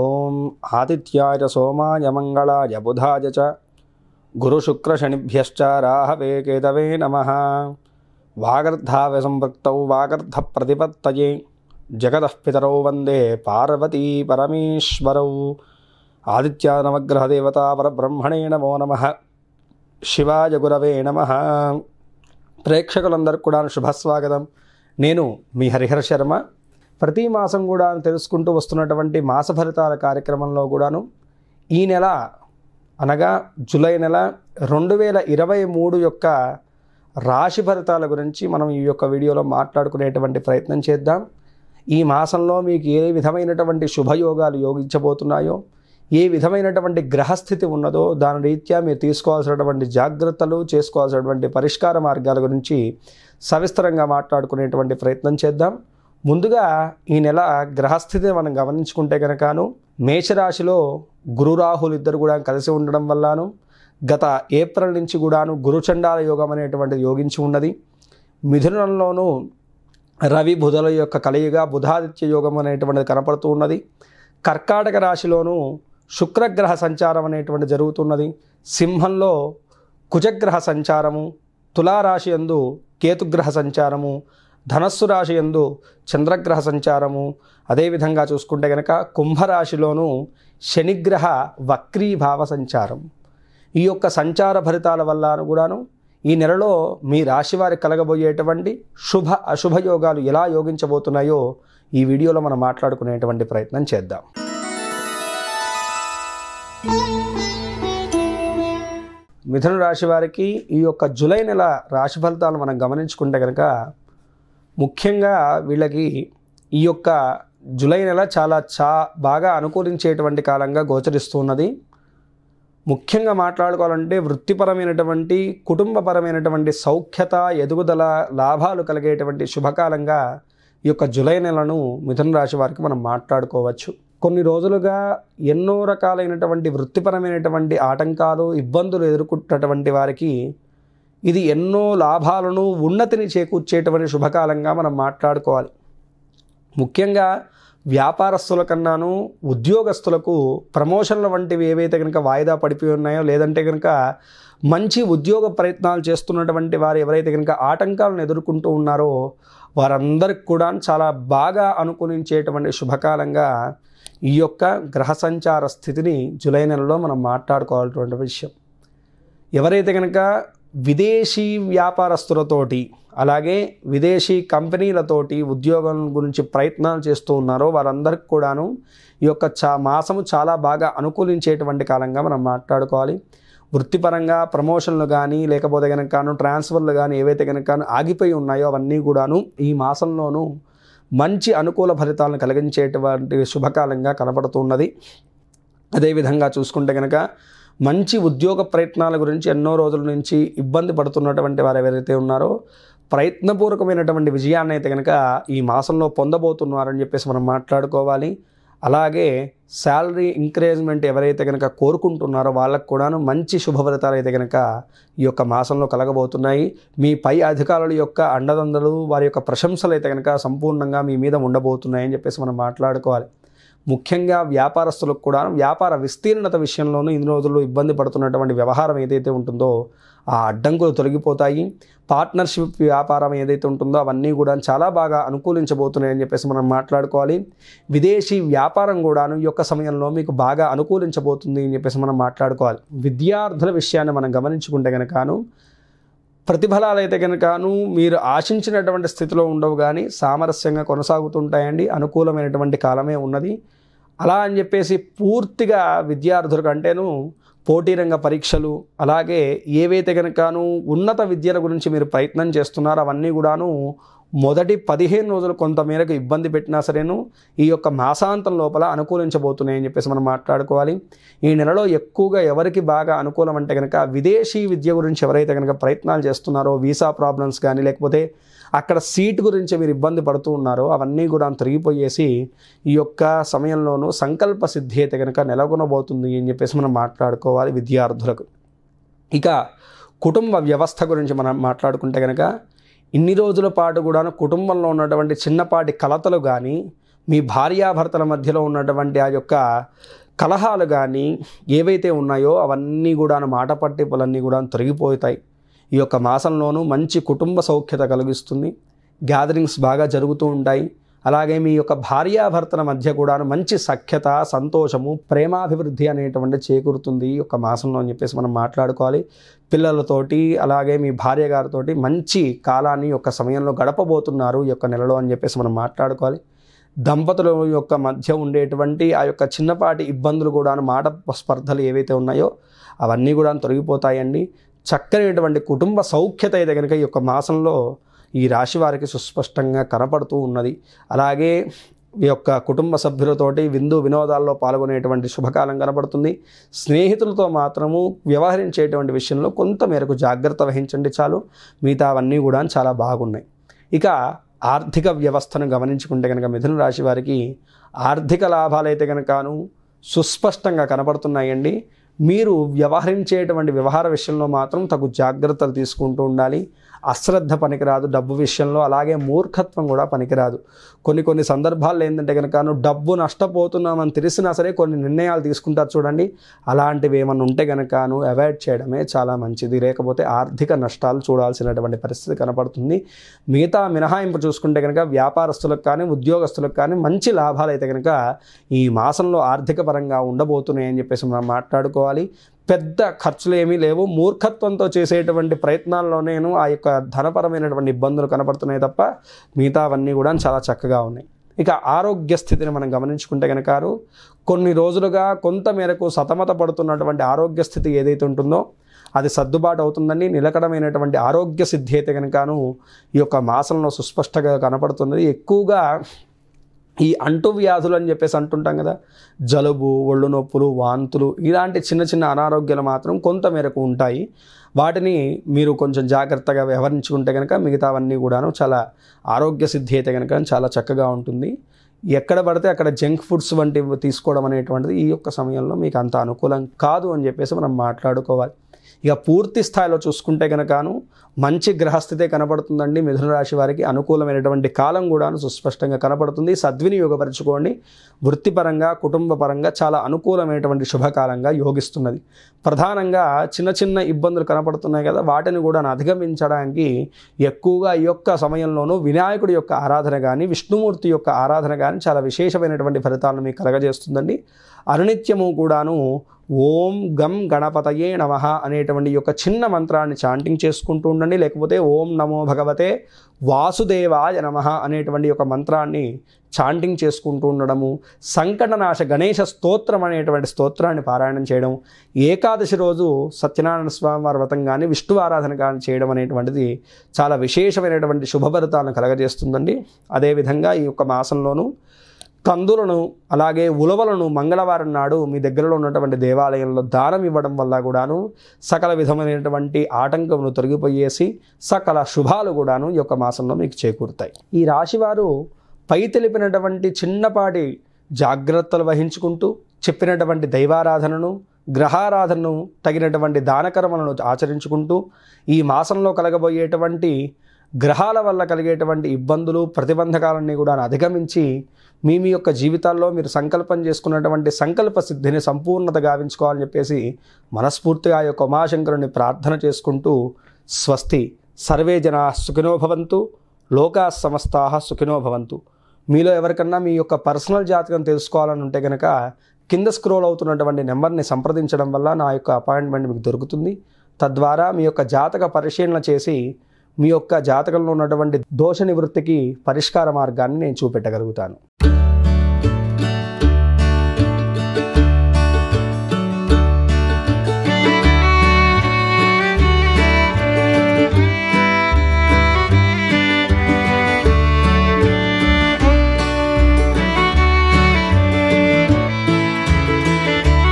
ఓం ఆదిత్యాయ సోమాయ మంగళాయ బుధాయ చ గురుశుక్రశనిభ్యశ్చ రాహవే కేతవే నమ వాగర్ధావ సంపృక్తౌ వాగర్ధ ప్రతిపత్త జగదఃపితరౌ వందే పార్వతీ పరమేశ్వరౌ ఆదిత్యా పరబ్రహ్మణే నమో నమ శివాయ గురవే నమ ప్రేక్షకులందరికీ కూడా శుభస్వాగతం నేను మీ హరిహర శర్మ ప్రతి మాసం కూడా తెలుసుకుంటూ వస్తున్నటువంటి మాస ఫలితాల కార్యక్రమంలో కూడాను ఈ నెల అనగా జూలై నెల రెండు వేల ఇరవై మూడు యొక్క రాశి ఫలితాల గురించి మనం ఈ యొక్క వీడియోలో మాట్లాడుకునేటువంటి ప్రయత్నం చేద్దాం ఈ మాసంలో మీకు ఏ విధమైనటువంటి శుభయోగాలు యోగించబోతున్నాయో ఏ విధమైనటువంటి గ్రహస్థితి ఉన్నదో దాని రీత్యా మీరు తీసుకోవాల్సినటువంటి జాగ్రత్తలు చేసుకోవాల్సినటువంటి పరిష్కార మార్గాల గురించి సవిస్తరంగా మాట్లాడుకునేటువంటి ప్రయత్నం చేద్దాం ముందుగా ఈ నెల గ్రహస్థితి మనం గమనించుకుంటే కనుకను మేషరాశిలో గురురాహులు ఇద్దరు కూడా కలిసి ఉండడం వల్లను గత ఏప్రిల్ నుంచి కూడాను గురుచండాల యోగం అనేటువంటిది యోగించి ఉన్నది మిథునంలోనూ రవి బుధల యొక్క కలయిగా బుధాదిత్య యోగం అనేటువంటిది కనపడుతూ ఉన్నది కర్కాటక రాశిలోనూ శుక్రగ్రహ సంచారం అనేటువంటి జరుగుతున్నది సింహంలో కుజగ్రహ సంచారము తులారాశి అందు కేతుగ్రహ సంచారము ధనస్సు రాశి ఎందు చంద్రగ్రహ సంచారము అదేవిధంగా చూసుకుంటే కనుక కుంభరాశిలోనూ శనిగ్రహ వక్రీభావ సంచారం ఈ యొక్క సంచార ఫలితాల వల్ల కూడాను ఈ నెలలో మీ రాశి వారికి కలగబోయేటువంటి శుభ అశుభయోగాలు ఎలా యోగించబోతున్నాయో ఈ వీడియోలో మనం మాట్లాడుకునేటువంటి ప్రయత్నం చేద్దాం మిథున రాశి వారికి ఈ యొక్క జులై నెల రాశి ఫలితాలు మనం గమనించుకుంటే కనుక ముఖ్యంగా వీళ్ళకి ఈ యొక్క జూలై నెల చాలా చా బాగా అనుకూలించేటువంటి కాలంగా గోచరిస్తున్నది ముఖ్యంగా మాట్లాడుకోవాలంటే వృత్తిపరమైనటువంటి కుటుంబపరమైనటువంటి సౌఖ్యత ఎదుగుదల లాభాలు కలిగేటువంటి శుభకాలంగా ఈ యొక్క జులై నెలను మిథున రాశి వారికి మనం మాట్లాడుకోవచ్చు కొన్ని రోజులుగా ఎన్నో రకాలైనటువంటి వృత్తిపరమైనటువంటి ఆటంకాలు ఇబ్బందులు ఎదుర్కొన్నటువంటి వారికి ఇది ఎన్నో లాభాలను ఉన్నతిని చేకూర్చేటువంటి శుభకాలంగా మనం మాట్లాడుకోవాలి ముఖ్యంగా వ్యాపారస్తుల కన్నాను ఉద్యోగస్తులకు ప్రమోషన్ల వంటివి ఏవైతే కనుక వాయిదా పడిపోయి ఉన్నాయో లేదంటే కనుక మంచి ఉద్యోగ ప్రయత్నాలు చేస్తున్నటువంటి వారు ఎవరైతే కనుక ఆటంకాలను ఎదుర్కొంటూ ఉన్నారో వారందరికి కూడా చాలా బాగా అనుకూలించేటువంటి శుభకాలంగా ఈ యొక్క గ్రహ సంచార స్థితిని జులై నెలలో మనం మాట్లాడుకోవాలటువంటి విషయం ఎవరైతే కనుక విదేశీ వ్యాపారస్తులతోటి అలాగే విదేశీ కంపెనీలతోటి ఉద్యోగం గురించి ప్రయత్నాలు చేస్తూ ఉన్నారో వారందరికి కూడాను ఈ యొక్క చా మాసము చాలా బాగా అనుకూలించేటువంటి కాలంగా మనం మాట్లాడుకోవాలి వృత్తిపరంగా ప్రమోషన్లు కానీ లేకపోతే కనుకను ట్రాన్స్ఫర్లు కానీ ఏవైతే కనుకను ఆగిపోయి ఉన్నాయో అవన్నీ కూడాను ఈ మాసంలోనూ మంచి అనుకూల ఫలితాలను కలిగించేటువంటి శుభకాలంగా కనబడుతున్నది అదేవిధంగా చూసుకుంటే కనుక మంచి ఉద్యోగ ప్రయత్నాల గురించి ఎన్నో రోజుల నుంచి ఇబ్బంది పడుతున్నటువంటి వారు ఎవరైతే ఉన్నారో ప్రయత్నపూర్వకమైనటువంటి విజయాన్ని అయితే కనుక ఈ మాసంలో పొందబోతున్నారని చెప్పేసి మనం మాట్లాడుకోవాలి అలాగే శాలరీ ఇంక్రీజ్మెంట్ ఎవరైతే కనుక కోరుకుంటున్నారో వాళ్ళకు కూడాను మంచి శుభఫలితాలు అయితే కనుక ఈ యొక్క మాసంలో కలగబోతున్నాయి మీ పై అధికారుల యొక్క అండదండలు వారి యొక్క ప్రశంసలు అయితే కనుక సంపూర్ణంగా మీ మీద ఉండబోతున్నాయని చెప్పేసి మనం మాట్లాడుకోవాలి ముఖ్యంగా వ్యాపారస్తులకు కూడా వ్యాపార విస్తీర్ణత విషయంలోనూ ఇన్ని రోజుల్లో ఇబ్బంది పడుతున్నటువంటి వ్యవహారం ఏదైతే ఉంటుందో ఆ అడ్డంకులు తొలగిపోతాయి పార్ట్నర్షిప్ వ్యాపారం ఏదైతే ఉంటుందో అవన్నీ కూడా చాలా బాగా అనుకూలించబోతున్నాయని చెప్పేసి మనం మాట్లాడుకోవాలి విదేశీ వ్యాపారం కూడాను ఈ యొక్క సమయంలో మీకు బాగా అనుకూలించబోతుంది అని చెప్పేసి మనం మాట్లాడుకోవాలి విద్యార్థుల విషయాన్ని మనం గమనించుకుంటే కనుకను ప్రతిఫలాలు అయితే కనుకను మీరు ఆశించినటువంటి స్థితిలో ఉండవు కానీ సామరస్యంగా కొనసాగుతుంటాయండి అనుకూలమైనటువంటి కాలమే ఉన్నది అలా అని చెప్పేసి పూర్తిగా విద్యార్థుల కంటేను పోటీ రంగ పరీక్షలు అలాగే ఏవైతే కనుకను ఉన్నత విద్యల గురించి మీరు ప్రయత్నం చేస్తున్నారో అవన్నీ కూడాను మొదటి పదిహేను రోజులు కొంతమేరకు ఇబ్బంది పెట్టినా సరేను ఈ యొక్క మాసాంతం లోపల అనుకూలించబోతున్నాయని చెప్పేసి మనం మాట్లాడుకోవాలి ఈ నెలలో ఎక్కువగా ఎవరికి బాగా అనుకూలం అంటే కనుక విదేశీ విద్య గురించి ఎవరైతే కనుక ప్రయత్నాలు చేస్తున్నారో వీసా ప్రాబ్లమ్స్ కానీ లేకపోతే అక్కడ సీట్ గురించి మీరు ఇబ్బంది పడుతూ ఉన్నారో అవన్నీ కూడా తిరిగిపోయేసి ఈ యొక్క సమయంలోనూ సంకల్ప సిద్ధి అయితే కనుక నెలకొనబోతుంది అని చెప్పేసి మనం మాట్లాడుకోవాలి విద్యార్థులకు ఇక కుటుంబ వ్యవస్థ గురించి మనం మాట్లాడుకుంటే కనుక ఇన్ని రోజుల పాటు కూడా కుటుంబంలో ఉన్నటువంటి చిన్నపాటి కలతలు కానీ మీ భార్యాభర్తల మధ్యలో ఉన్నటువంటి ఆ యొక్క కలహాలు కానీ ఏవైతే ఉన్నాయో అవన్నీ కూడా మాట పట్టింపులన్నీ కూడా తొలగిపోతాయి ఈ యొక్క మాసంలోనూ మంచి కుటుంబ సౌఖ్యత కలిగిస్తుంది గ్యాదరింగ్స్ బాగా జరుగుతూ ఉంటాయి అలాగే మీ యొక్క భార్యాభర్తల మధ్య కూడా మంచి సఖ్యత సంతోషము ప్రేమాభివృద్ధి అనేటువంటి చేకూరుతుంది ఈ యొక్క మాసంలో అని చెప్పేసి మనం మాట్లాడుకోవాలి పిల్లలతోటి అలాగే మీ భార్య గారితోటి మంచి కాలాన్ని యొక్క సమయంలో గడపబోతున్నారు ఈ యొక్క నెలలో అని చెప్పేసి మనం మాట్లాడుకోవాలి దంపతుల యొక్క మధ్య ఉండేటువంటి ఆ యొక్క చిన్నపాటి ఇబ్బందులు కూడా మాట స్పర్ధలు ఏవైతే ఉన్నాయో అవన్నీ కూడా తొలగిపోతాయండి చక్కనిటువంటి కుటుంబ సౌఖ్యత అయితే కనుక ఈ యొక్క మాసంలో ఈ రాశి వారికి సుస్పష్టంగా కనపడుతూ ఉన్నది అలాగే ఈ యొక్క కుటుంబ సభ్యులతోటి విందు వినోదాల్లో పాల్గొనేటువంటి శుభకాలం కనబడుతుంది స్నేహితులతో మాత్రము వ్యవహరించేటువంటి విషయంలో కొంత మేరకు జాగ్రత్త వహించండి చాలు మిగతావన్నీ కూడా చాలా బాగున్నాయి ఇక ఆర్థిక వ్యవస్థను గమనించుకుంటే కనుక మిథున రాశి వారికి ఆర్థిక లాభాలైతే కనుకను సుస్పష్టంగా కనబడుతున్నాయండి మీరు వ్యవహరించేటువంటి వ్యవహార విషయంలో మాత్రం తగు జాగ్రత్తలు తీసుకుంటూ ఉండాలి అశ్రద్ధ పనికిరాదు డబ్బు విషయంలో అలాగే మూర్ఖత్వం కూడా పనికిరాదు కొన్ని కొన్ని సందర్భాల్లో ఏంటంటే కనుక నువ్వు డబ్బు నష్టపోతున్నామని తెలిసినా సరే కొన్ని నిర్ణయాలు తీసుకుంటారు చూడండి అలాంటివి ఏమైనా ఉంటే కనుక నువ్వు అవాయిడ్ చేయడమే చాలా మంచిది లేకపోతే ఆర్థిక నష్టాలు చూడాల్సినటువంటి పరిస్థితి కనపడుతుంది మిగతా మినహాయింపు చూసుకుంటే కనుక వ్యాపారస్తులకు కానీ ఉద్యోగస్తులకు కానీ మంచి లాభాలు అయితే కనుక ఈ మాసంలో ఆర్థిక పరంగా ఉండబోతున్నాయని చెప్పేసి మనం మాట్లాడుకో చేసుకోవాలి పెద్ద ఖర్చులు ఏమీ లేవు మూర్ఖత్వంతో చేసేటువంటి నేను ఆ యొక్క ధనపరమైనటువంటి ఇబ్బందులు కనపడుతున్నాయి తప్ప మిగతావన్నీ కూడా చాలా చక్కగా ఉన్నాయి ఇక ఆరోగ్య స్థితిని మనం గమనించుకుంటే కనుక కొన్ని రోజులుగా కొంత మేరకు సతమత పడుతున్నటువంటి ఆరోగ్య స్థితి ఏదైతే ఉంటుందో అది సర్దుబాటు అవుతుందని నిలకడమైనటువంటి ఆరోగ్య సిద్ధి అయితే కనుకను ఈ యొక్క మాసంలో సుస్పష్టంగా కనపడుతున్నది ఎక్కువగా ఈ వ్యాధులు అని చెప్పేసి అంటుంటాం కదా జలుబు ఒళ్ళు నొప్పులు వాంతులు ఇలాంటి చిన్న చిన్న అనారోగ్యాలు మాత్రం కొంత మేరకు ఉంటాయి వాటిని మీరు కొంచెం జాగ్రత్తగా వ్యవహరించుకుంటే కనుక మిగతావన్నీ కూడాను చాలా ఆరోగ్య సిద్ధి అయితే కనుక చాలా చక్కగా ఉంటుంది ఎక్కడ పడితే అక్కడ జంక్ ఫుడ్స్ వంటివి తీసుకోవడం అనేటువంటిది ఈ యొక్క సమయంలో మీకు అంత అనుకూలం కాదు అని చెప్పేసి మనం మాట్లాడుకోవాలి ఇక పూర్తి స్థాయిలో చూసుకుంటే కనుకను మంచి గ్రహస్థితే కనబడుతుందండి మిథున రాశి వారికి అనుకూలమైనటువంటి కాలం కూడాను సుస్పష్టంగా కనబడుతుంది సద్వినియోగపరచుకోండి వృత్తిపరంగా కుటుంబ పరంగా చాలా అనుకూలమైనటువంటి శుభకాలంగా యోగిస్తున్నది ప్రధానంగా చిన్న చిన్న ఇబ్బందులు కనపడుతున్నాయి కదా వాటిని కూడా అధిగమించడానికి ఎక్కువగా ఈ యొక్క సమయంలోనూ వినాయకుడి యొక్క ఆరాధన కానీ విష్ణుమూర్తి యొక్క ఆరాధన కానీ చాలా విశేషమైనటువంటి ఫలితాలను మీకు కలగజేస్తుందండి అనునిత్యము కూడాను ఓం గం గణపతయే నమ అనేటువంటి యొక్క చిన్న మంత్రాన్ని చాంటింగ్ చేసుకుంటూ ఉండండి లేకపోతే ఓం నమో భగవతే వాసుదేవాయ నమ అనేటువంటి యొక్క మంత్రాన్ని చాంటింగ్ చేసుకుంటూ ఉండడము సంకటనాశ గణేష స్తోత్రం అనేటువంటి స్తోత్రాన్ని పారాయణం చేయడం ఏకాదశి రోజు సత్యనారాయణ స్వామి వారి వ్రతం కానీ విష్ణు ఆరాధన కానీ చేయడం అనేటువంటిది చాలా విశేషమైనటువంటి శుభభరితాలను కలగజేస్తుందండి అదేవిధంగా ఈ యొక్క మాసంలోనూ కందులను అలాగే ఉలవలను మంగళవారం నాడు మీ దగ్గరలో ఉన్నటువంటి దేవాలయంలో దానం ఇవ్వడం వల్ల కూడాను సకల విధమైనటువంటి ఆటంకమును తొలగిపోయేసి సకల శుభాలు కూడాను ఈ యొక్క మాసంలో మీకు చేకూరుతాయి ఈ రాశివారు పై తెలిపినటువంటి చిన్నపాటి జాగ్రత్తలు వహించుకుంటూ చెప్పినటువంటి దైవారాధనను గ్రహారాధనను తగినటువంటి దానకర్మలను ఆచరించుకుంటూ ఈ మాసంలో కలగబోయేటువంటి గ్రహాల వల్ల కలిగేటువంటి ఇబ్బందులు ప్రతిబంధకాలన్నీ కూడా అధిగమించి మీ మీ యొక్క జీవితాల్లో మీరు సంకల్పం చేసుకున్నటువంటి సంకల్ప సిద్ధిని సంపూర్ణత గావించుకోవాలని చెప్పేసి మనస్ఫూర్తిగా ఆ యొక్క ఉమాశంకరుని ప్రార్థన చేసుకుంటూ స్వస్తి సర్వే జనా సుఖినోభవంతు లోకా సమస్తా సుఖినోభవంతు మీలో ఎవరికన్నా మీ యొక్క పర్సనల్ జాతకం తెలుసుకోవాలని ఉంటే కనుక కింద స్క్రోల్ అవుతున్నటువంటి నెంబర్ని సంప్రదించడం వల్ల నా యొక్క అపాయింట్మెంట్ మీకు దొరుకుతుంది తద్వారా మీ యొక్క జాతక పరిశీలన చేసి మీ యొక్క జాతకంలో ఉన్నటువంటి దోష నివృత్తికి పరిష్కార మార్గాన్ని నేను చూపెట్టగలుగుతాను